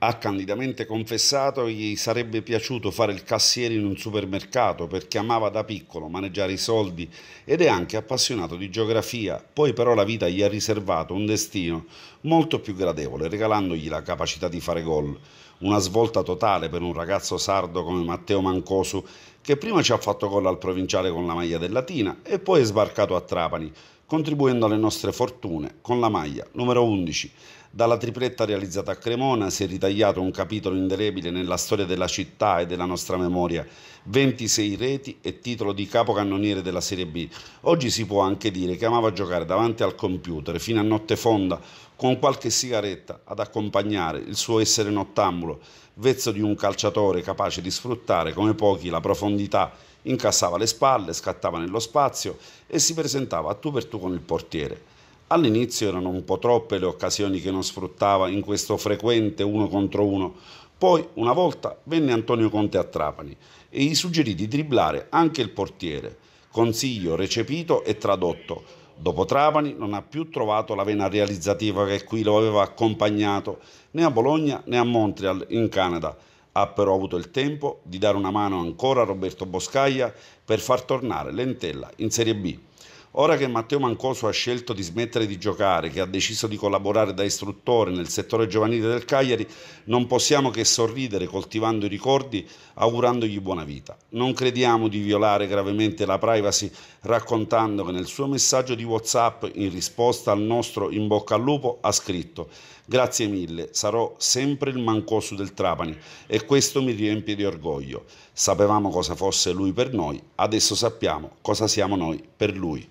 Ha candidamente confessato che gli sarebbe piaciuto fare il cassiere in un supermercato perché amava da piccolo maneggiare i soldi ed è anche appassionato di geografia, poi però la vita gli ha riservato un destino molto più gradevole, regalandogli la capacità di fare gol. Una svolta totale per un ragazzo sardo come Matteo Mancosu che prima ci ha fatto gol al provinciale con la maglia del Latina e poi è sbarcato a Trapani, contribuendo alle nostre fortune con la maglia numero 11. Dalla tripletta realizzata a Cremona si è ritagliato un capitolo indelebile nella storia della città e della nostra memoria. 26 reti e titolo di capocannoniere della Serie B. Oggi si può anche dire che amava giocare davanti al computer fino a notte fonda con qualche sigaretta ad accompagnare il suo essere nottambulo, vezzo di un calciatore capace di sfruttare come pochi la profondità, incassava le spalle, scattava nello spazio e si presentava a tu per tu con il portiere. All'inizio erano un po' troppe le occasioni che non sfruttava in questo frequente uno contro uno, poi una volta venne Antonio Conte a Trapani e gli suggerì di dribblare anche il portiere, consiglio recepito e tradotto dopo Trapani, non ha più trovato la vena realizzativa che qui lo aveva accompagnato né a Bologna né a Montreal in Canada. Ha però avuto il tempo di dare una mano ancora a Roberto Boscaglia per far tornare l'Entella in Serie B. Ora che Matteo Mancoso ha scelto di smettere di giocare, che ha deciso di collaborare da istruttore nel settore giovanile del Cagliari, non possiamo che sorridere coltivando i ricordi, augurandogli buona vita. Non crediamo di violare gravemente la privacy raccontando che nel suo messaggio di WhatsApp in risposta al nostro in bocca al lupo ha scritto Grazie mille, sarò sempre il Mancoso del Trapani e questo mi riempie di orgoglio. Sapevamo cosa fosse lui per noi, adesso sappiamo cosa siamo noi per lui.